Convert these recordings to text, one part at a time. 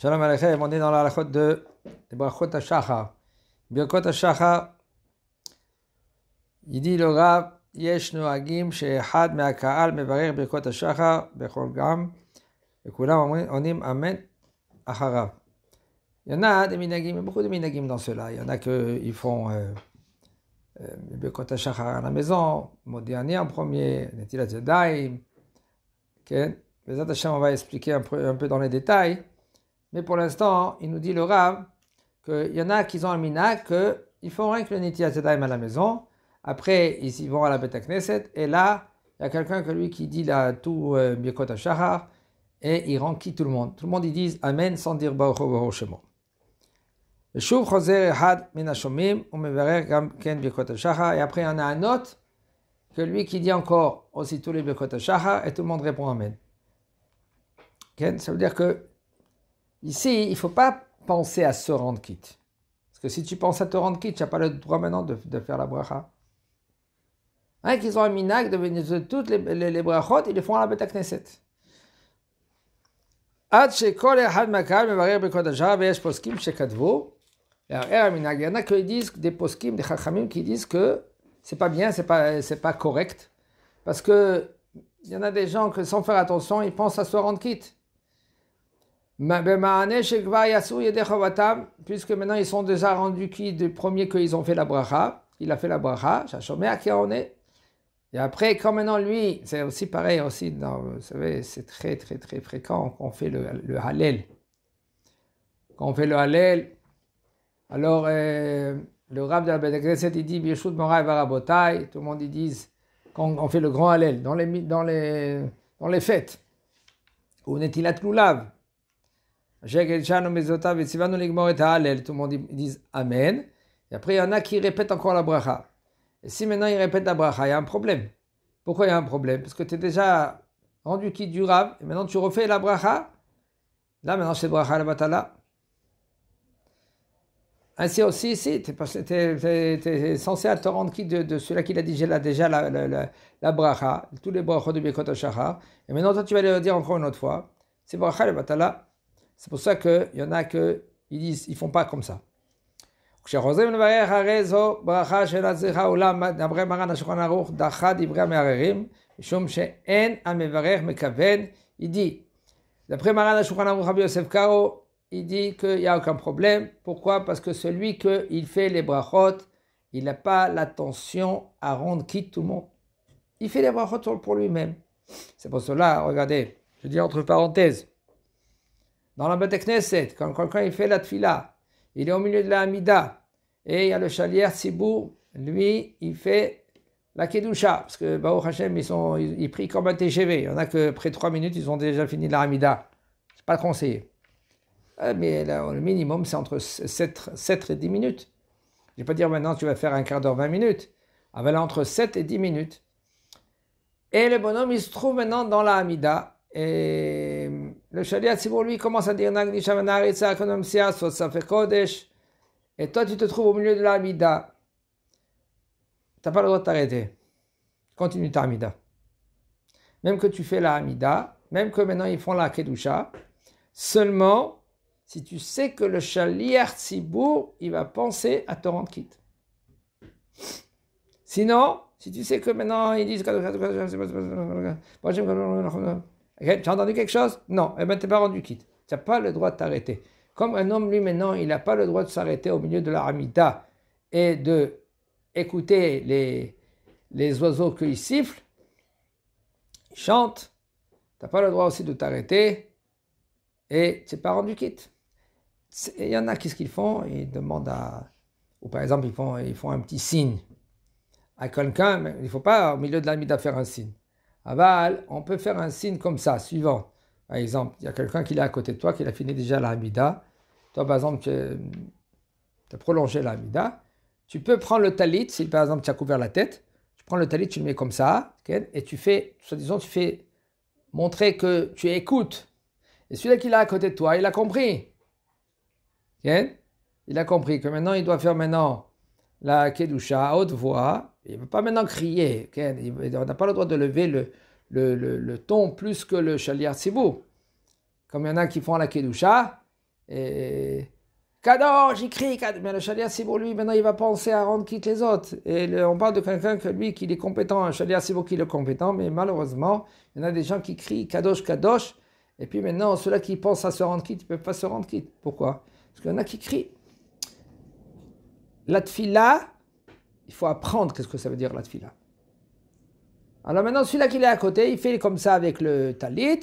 Shalom Aleichem, on est dans la halachot de Brachot HaShachar. Birkot HaShachar, il dit le Rav, יש נוהגים שאחד מהקהל מברך ברכות השחר בכל gam. וכולם אומרים, עונים אמן אחריו. Il y en a des minagim, il y a beaucoup de minagim dans cela. Il y en a qui font euh, euh, Birkot HaShachar à la maison, Modi ani en premier, Netilat Yadayim. Okay. Mais attention, on va expliquer un peu, un peu dans les détails. Mais pour l'instant, hein, il nous dit le Rav qu'il y en a qui ont un mina, qu'ils font rien que le Niti à la maison. Après, ils y vont à la Beta Knesset. Et là, il y a quelqu'un que lui qui dit là tout euh, Birkot Shahar et il rend qui tout le monde. Tout le monde, ils disent Amen sans dire Baruch Baruch Et après, il y en a un autre, que lui qui dit encore aussi tout le עושיתו לי et tout le monde répond Amen. Ken Ça veut dire que Ici, il ne faut pas penser à se rendre quitte. Parce que si tu penses à te rendre quitte, tu n'as pas le droit maintenant de, faire la bracha. Hein, qu'ils ont un minag de venir de toutes les, les, ils le font à la bête à Knesset. Er, er il y en a qui disent, des poskim, des לערער qui disent que ce n'est pas bien, c'est pas, c'est pas correct, parce que il y en a des gens que sans faire attention, ils pensent à se rendre quitte puisque maintenant ils sont déjà rendus qui du premier qu'ils ont fait la bracha, il a fait la bracha, et après, quand maintenant lui, c'est aussi pareil, aussi, vous savez, c'est très très très fréquent qu'on fait le, le halel. Quand on fait le halel, alors euh, le rab de la Bédagreset, il dit, tout le monde ils disent, quand on fait le grand halel, dans les, dans les, dans les fêtes, est-il à tout le monde dit Amen. Et après, il y en a qui répètent encore la bracha. Et si maintenant ils répètent la bracha, il y a un problème. Pourquoi il y a un problème Parce que tu es déjà rendu qui durable et maintenant tu refais la bracha. Là, maintenant, c'est bracha la batala. Ainsi aussi, ici, tu es, censé te rendre qui de, celui-là qui l'a dit déjà la, bracha, tous les brachos de Birkot Et maintenant, toi, tu vas le dire encore une autre fois. C'est bracha la batala. C'est pour ça qu'il y en a que ils disent, ils font pas comme ça. Il dit, d'après Maran Karo, il dit qu'il n'y a aucun problème. Pourquoi Parce que celui qui fait les brachot, il n'a pas l'attention à rendre quitte tout le monde. Il fait les brachot pour lui-même. C'est pour cela, regardez, je dis entre parenthèses, dans la Beth quand quelqu'un il fait la tfila, il est au milieu de la Hamida, et il y a le chalier Sibou, lui, il fait la Kedusha, parce que Bao Hashem, ils, sont, ils, prient comme un TGV. Il y en a que de 3 minutes, ils ont déjà fini la Hamida. C'est pas conseiller. Euh, mais le minimum, c'est entre 7, 7, et 10 minutes. Je ne vais pas dire maintenant tu vas faire un quart d'heure, 20 minutes. Ah ben entre 7 et 10 minutes. Et le bonhomme, il se trouve maintenant dans la Hamida. Et le Shaliat Sibour, lui, commence à dire ben et toi, tu te trouves au milieu de l'Amida. n'as pas le droit de t'arrêter. Continue ta Amida. Même que tu fais la Amida, même que maintenant ils font la Kedusha, seulement si tu sais que le Chaliat Sibour, il va penser à te rendre quitte. Sinon, si tu sais que maintenant ils disent. Tu as entendu quelque chose Non. Eh bien, tu n'es pas rendu quitte. Tu n'as pas le droit de t'arrêter. Comme un homme, lui, maintenant, il n'a pas le droit de s'arrêter au milieu de la Ramita et de écouter les, les oiseaux qu'ils siffle, ils chantent. Tu n'as pas le droit aussi de t'arrêter et tu n'es pas rendu quitte. Il y en a, qui, ce qu'ils font Ils demandent à. Ou par exemple, ils font, ils font un petit signe à quelqu'un, mais il ne faut pas au milieu de la Ramita faire un signe. Aval, ah bah, on peut faire un signe comme ça, suivant. Par exemple, il y a quelqu'un qui est à côté de toi, qui a fini déjà l'amida. Toi, par exemple, tu as prolongé l'amida. Tu peux prendre le talit, si par exemple tu as couvert la tête, tu prends le talit, tu le mets comme ça, et tu fais, soi-disant, tu fais montrer que tu écoutes. Et celui-là qui est à côté de toi, il a compris. Il a compris que maintenant, il doit faire maintenant la Kedusha à haute voix. Il ne veut pas maintenant crier. On n'a pas le droit de lever le, le, ton plus que le Shaliar Tzibou. Comme il y en a qui font la Kedusha. Et... crie, kadosh. mais le Shaliar Tzibou, lui, maintenant, il va penser à rendre quitte les autres. Et on parle de quelqu'un que lui, qu'il est compétent, un Shaliar Tzibou qui est compétent, mais malheureusement, il y en a des gens qui crient Kadosh, Kadosh. Et puis maintenant, ceux-là qui pensent à se rendre quitte, ils ne peuvent pas se rendre quitte. Pourquoi Parce qu'il y en a qui crient. La tfila, il faut apprendre qu'est-ce que ça veut dire la tfila. Alors maintenant, celui-là qui est à côté, il fait comme ça avec le talit,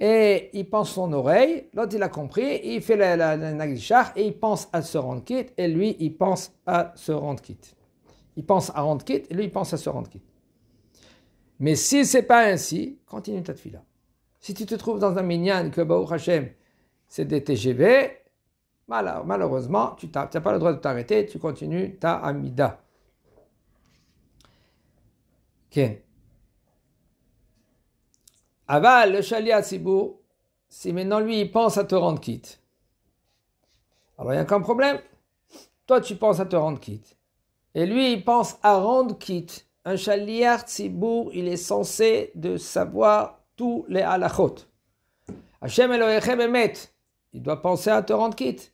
et il pense son oreille, l'autre il a compris, il fait la, la, et il pense à se rendre quitte, et lui il pense à se rendre quitte. Il pense à rendre quitte, et lui il pense à se rendre quitte. Mais si c'est pas ainsi, continue ta tfila. Si tu te trouves dans un minyan que Baou Hachem, c'est des TGV, malheureusement, tu n'as pas le droit de t'arrêter, tu continues ta amida. Ok. Aval, le chaliat Sibou, si maintenant lui il pense à te rendre quitte, alors il n'y a qu'un problème. Toi tu penses à te rendre quitte. Et lui il pense à rendre quitte. Un chaliat Sibou, il est censé de savoir tous les halachot. Hachem Elohechem il doit penser à te rendre quitte.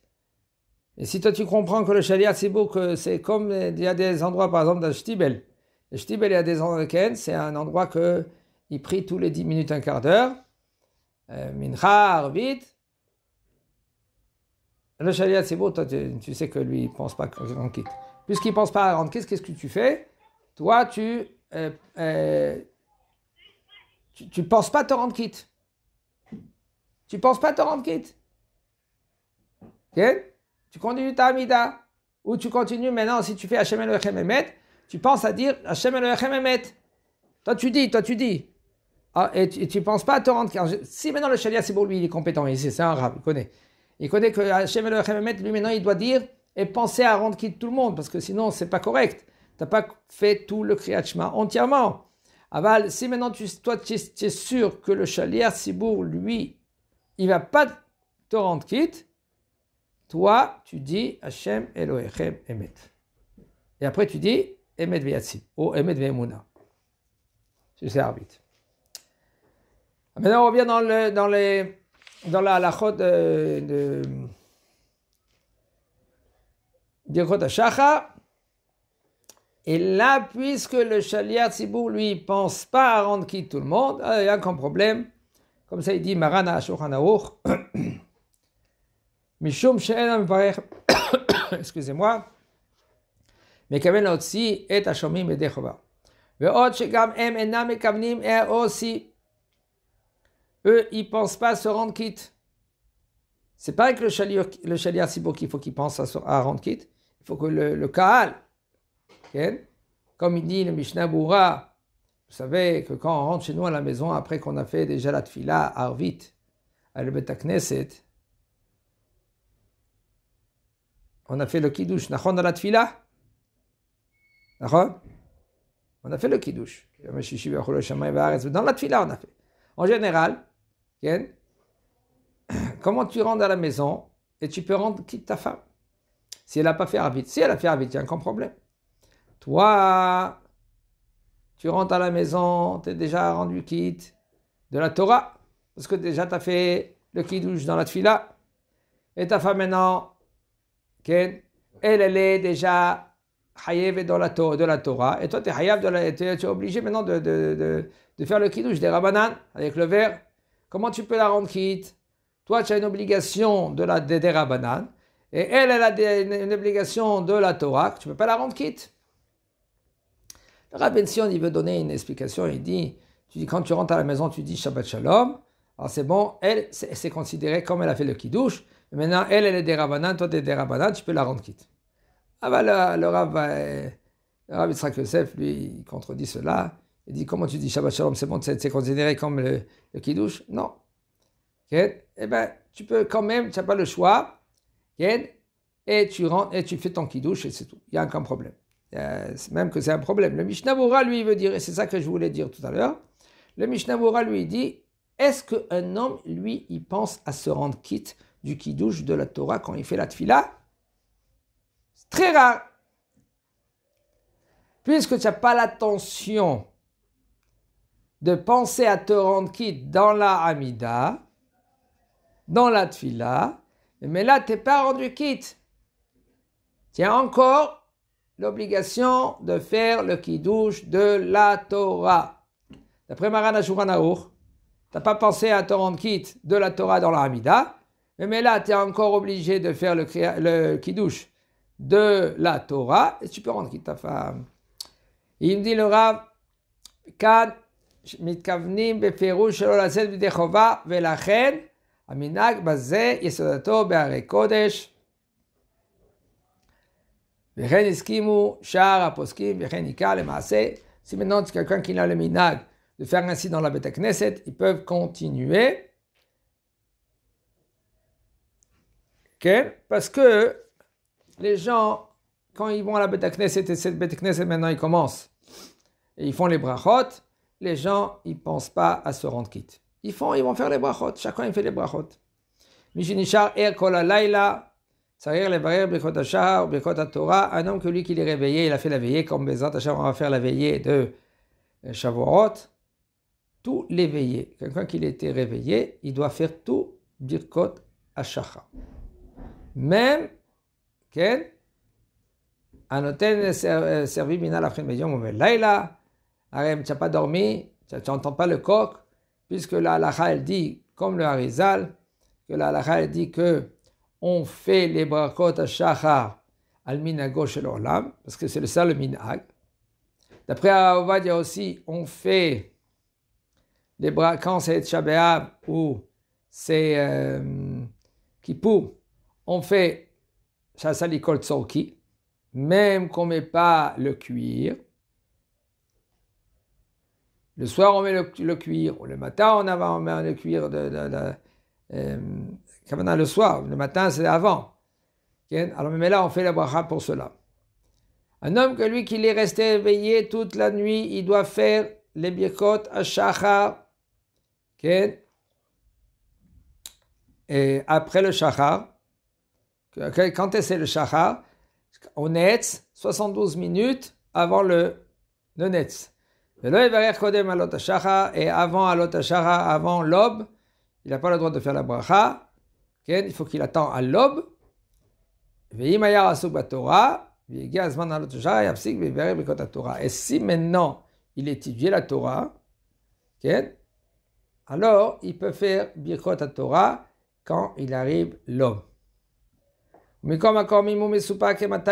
Et si toi tu comprends que le c'est beau, que c'est comme il y a des endroits, par exemple, dans le shtibel. Le shtibel, il y a des endroits, c'est un endroit que il prie tous les 10 minutes, un quart d'heure. Euh, mincha, vite. Le c'est beau, toi tu, sais que lui, il pense pas qu'on quitte. Puisqu'il pense pas à rendre qu'est-ce que tu fais Toi, tu. Euh, euh, tu ne penses pas te rendre quitte. Tu ne penses pas te rendre quitte. ok tu continues ta Amida, ou tu continues maintenant, si tu fais Hachem Elohim Emet, tu penses à dire Hachem Elohim Emet. Toi tu dis, toi tu dis. Ah, et tu ne penses pas à te rendre. Si maintenant le Shalia Sibour lui, il est compétent, c'est un arabe, il connaît. Il connaît que Hachem Elohim Emet, lui maintenant il doit dire et penser à rendre quitte tout le monde, parce que sinon c'est pas correct. Tu n'as pas fait tout le Kriyat entièrement. Aval, si maintenant tu, toi tu es, sûr que le chalier Sibour, lui, il va pas te rendre quitte, toi, tu dis Hachem Elohechem Emet. Et après, tu dis Emet v'yatsi ou Emet Beyemuna. C'est arbitre. Ah, maintenant, on revient dans, le, dans, les, dans la halachot de, de, de Chacha. Et là, puisque le chaliat Sibou lui, pense pas à rendre quitte tout le monde, ah, il y a qu'un problème. Comme ça, il dit Marana Ashokhanahur. Mishum excusez-moi, מכוון להוציא את השומעים ידי חובה. ועוד שגם הם אינם מכוונים או סי. Eux, ils pensent pas se rendre quitte. C'est pas avec le chalier, le beau qu'il faut qu'il pense à, se, rendre quitte. Il faut que le, le Kaal, comme il dit le Mishnah Boura, vous savez que quand on rentre chez nous à la maison, après qu'on a fait déjà la tfila, Arvit, à le Knesset, on a fait le kiddush. Nachon dans la tfila On a fait le kiddush. Dans la tfila, on a fait. En général, comment tu rentres à la maison et tu peux rendre quitte ta femme Si elle n'a pas fait arbitre. Si elle a fait arbitre, il y a un problème. Toi, tu rentres à la maison, tu es déjà rendu quitte de la Torah, parce que déjà tu as fait le kiddush dans la tfila, et ta femme maintenant, elle, elle est déjà Hayev dans la, de la Torah, et toi, tu es obligé maintenant de, faire le kidouche des Rabanan avec le verre. Comment tu peux la rendre quitte Toi, tu as une obligation de la, des, Rabanan, et elle, elle a une, obligation de la Torah, tu ne peux pas la rendre quitte. Le rabbin Sion, il veut donner une explication, il dit, tu dis quand tu rentres à la maison, tu dis Shabbat Shalom, alors c'est bon, elle, c'est considéré comme elle a fait le kidouche. Maintenant, elle, elle est des rabanan, toi, tu des tu peux la rendre quitte. Ah ben, bah, là, le Rav, euh, le Rav Yitzhak Yosef, lui, il contredit cela. Il dit, comment tu dis Shabbat Shalom, c'est bon, c'est considéré comme le, le kiddush Non. Eh bien, tu peux quand même, tu n'as pas le choix. Et tu rends, et tu fais ton kiddush, et c'est tout. Il n'y a aucun problème. Euh, même que c'est un problème. Le Mishnah lui, il veut dire, et c'est ça que je voulais dire tout à l'heure, le Mishnah lui, il dit, est-ce qu'un homme, lui, il pense à se rendre quitte du kiddush de la Torah quand il fait la tfila C'est très rare. Puisque tu n'as pas l'attention de penser à te rendre quitte dans la Hamida, dans la Tfila, mais là, tu n'es pas rendu quitte. Tu as encore l'obligation de faire le kiddush de la Torah. D'après marana Ashuranaour, tu n'as pas pensé à te rendre quitte de la Torah dans la Hamida, mais là, tu es encore obligé de faire le, créa, kiddush de la Torah et tu peux rendre ta femme. Il me dit le Rav, Kan, mitkavnim beferu shelo lazet bidechova velachen aminag baze yesodato beare kodesh. Vechen iskimu shara poskim vechen ikal le maase. Si maintenant c'est quelqu'un qui n'a le minag de faire ainsi dans la Betta Knesset, ils peuvent continuer. Parce que les gens, quand ils vont à la Beth Knesset, et cette Beth Knesset maintenant ils commencent, et ils font les brachot, les gens, ils ne pensent pas à se rendre quitte. Ils font, ils vont faire les brachot, chacun fait les brachot. Mishinichar er kol laila, sarir le barer brichot birkot brichot Torah, un homme que lui qui est réveillé, il a fait la veillée, comme Bezat on va faire la veillée de euh, Shavuot. Tout l'éveillé, quelqu'un qui été réveillé, il doit faire tout Birkot ashar » même, a noté servi mina l'après médium, mais laïla, tu n'as pas dormi, tu n'entends pas le coq, puisque la a elle dit, comme le harizal, que la elle dit que on fait les brakot à shachar al gauche shel l'orlam parce que c'est le ça le minag. D'après a aussi, on fait les bras quand c'est ou c'est qui euh, Kippour, on fait ça, chassali qui même qu'on ne met pas le cuir. Le soir, on met le, cuir, le matin, on, avant, met le cuir de, euh, le soir, le matin, c'est avant. Alors, mais là, on fait la bracha pour cela. Un homme que lui, qu'il est resté éveillé toute la nuit, il doit faire les birkot à shachar. Et après le shachar, quand est-ce c'est le Shacha On netz 72 minutes avant le, le netz. Et avant Shacha, avant l'aube, il n'a pas le droit de faire la bracha. Il faut qu'il attend à l'aube. Et si maintenant il étudie la Torah, alors il peut faire Birkot Torah quand il arrive l'aube. Mais comme Si maintenant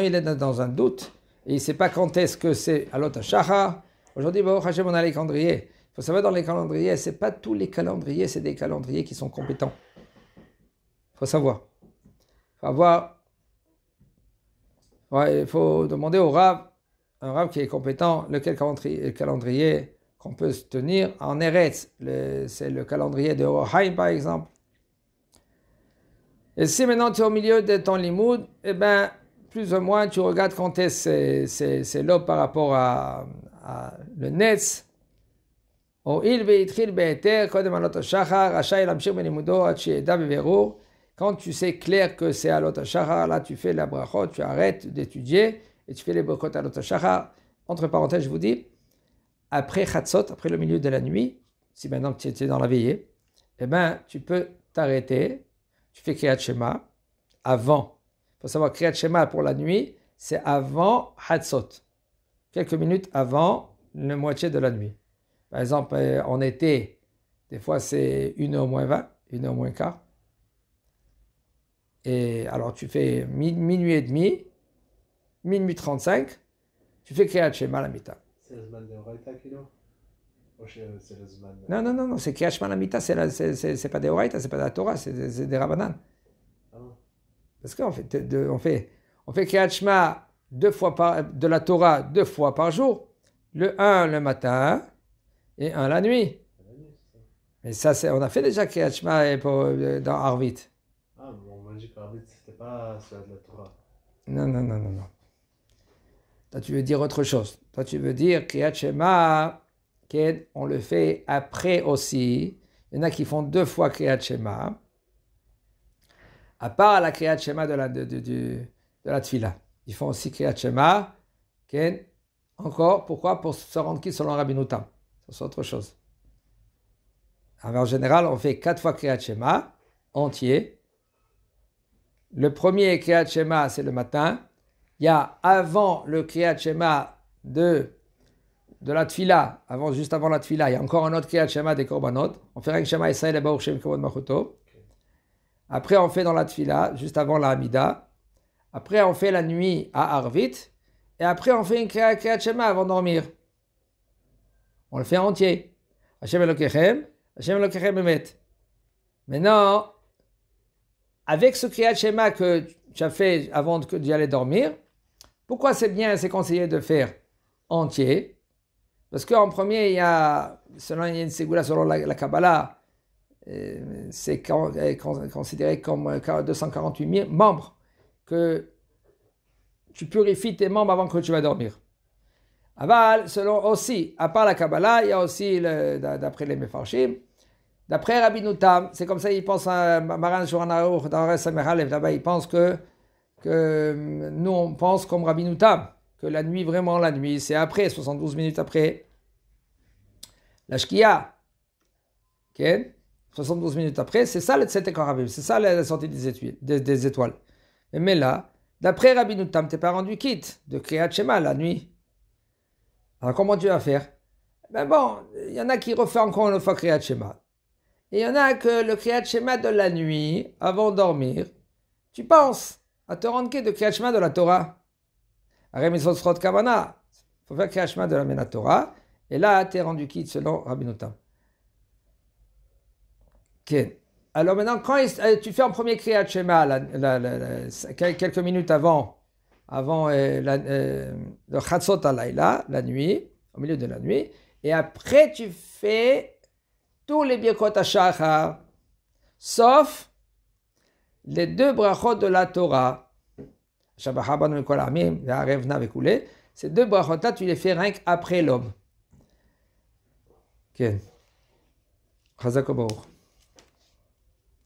il est dans un doute et il ne sait pas quand est-ce que c'est l'Ota Shacha, aujourd'hui, on a les calendriers. Il faut savoir dans les calendriers, ce n'est pas tous les calendriers, c'est des calendriers qui sont compétents. Il faut savoir. Il faut faut demander au Rav, un Rav qui est compétent, lequel calendrier, qu'on peut tenir en Eretz. C'est le calendrier de Rohaim, par exemple. Et si maintenant tu es au milieu de ton limoud, eh ben, plus ou moins, tu regardes quand est c'est l'aube par rapport à, le Netz. Quand tu sais clair que c'est à l'Otashachar, là tu fais la brachot, tu arrêtes d'étudier et tu fais les brachot à l'Otashachar. Entre parenthèses, je vous dis, après Chatzot, après le milieu de la nuit, si maintenant tu es dans la veillée, eh ben, tu peux t'arrêter tu fais Kriyat Shema avant. Il faut savoir Kriyat Shema pour la nuit, c'est avant hatsot, quelques minutes avant la moitié de la nuit. Par exemple, euh, en été, des fois c'est 1h moins 20, 1h moins quart. Et alors tu fais minuit et demi, minuit 35, tu fais Kriyat Shema la mi C'est semaine de euh, euh. Non, non, non, non, c'est mita, mita c'est pas des Horaïta, c'est pas de la Torah, c'est des Rabbanan. Ah Parce qu'on fait, de, on fait, on fait deux fois par, de la Torah deux fois par jour, le 1 le matin et un la nuit. Et ça, on a fait déjà kéachma euh, dans Arvit. Ah, bon, on m'a dit c'était pas de la Torah. Non, non, non, non, Toi, tu veux dire autre chose. Toi, tu veux dire Kriyat on le fait après aussi. Il y en a qui font deux fois Kriyat Shema, à part la Kriyat Shema de la, de, Tfila. Ils font aussi Kriyat Shema, encore, pourquoi Pour se rendre qui selon Rabinouta. C'est autre chose. en général, on fait quatre fois Kriyat Shema, entier. Le premier Kriyat Shema, c'est le matin. Il y a avant le Kriyat Shema de de la tfila, juste avant la tfila, il y a encore un autre Kriyat Shema des Korbanot. On fait un Shema Israël et Baruch Shem Machoto. Après, on fait dans la tfila, juste avant la Hamida. Après, on fait la nuit à Arvit. Et après, on fait un Kriyat Shema avant de dormir. On le fait entier. Hashem Elokechem, Hashem Elokechem Emet. Maintenant, avec ce Kriyat Shema que tu as fait avant d'y aller dormir, pourquoi c'est bien c'est conseillé de faire entier parce qu'en premier, il y a, selon une selon la, Kabbalah, euh, c'est euh, considéré comme 248 euh, 000 membres, que tu purifies tes membres avant que tu vas dormir. Aval, selon aussi, à part la Kabbalah, il y a aussi, d'après les Mefarshim, d'après Rabbi Noutam, c'est comme ça il pense à Maran Shuranaruch, dans là-bas, il pense que, que hum, nous, on pense comme Rabbi Noutam que la nuit, vraiment la nuit, c'est après, 72 minutes après la shkia. 72 minutes après, c'est ça le Tzetek c'est ça la sortie des, des, étoiles. Mais là, d'après Rabbi tu t'es pas rendu quitte de Kriyat Shema la nuit. Alors comment tu vas faire Ben bon, il y en a qui refait encore une fois Kriyat Shema. Et il y en a que le Kriyat Shema de la nuit, avant dormir, tu penses à te rendre quitte de Kriyat Shema de la Torah. Kavana. Il faut faire de la Et là, tu es rendu kit selon Rabbi Notam. Alors maintenant, quand euh, tu fais un premier kriyat Shema, quelques minutes avant, avant euh, euh, le Chatzot Alayla, la nuit, au milieu de la nuit, et après tu fais tous les Birkot hashachar, sauf les deux brachot de la Torah. Ces deux brachot tu les fais rien qu'après l'homme Ok.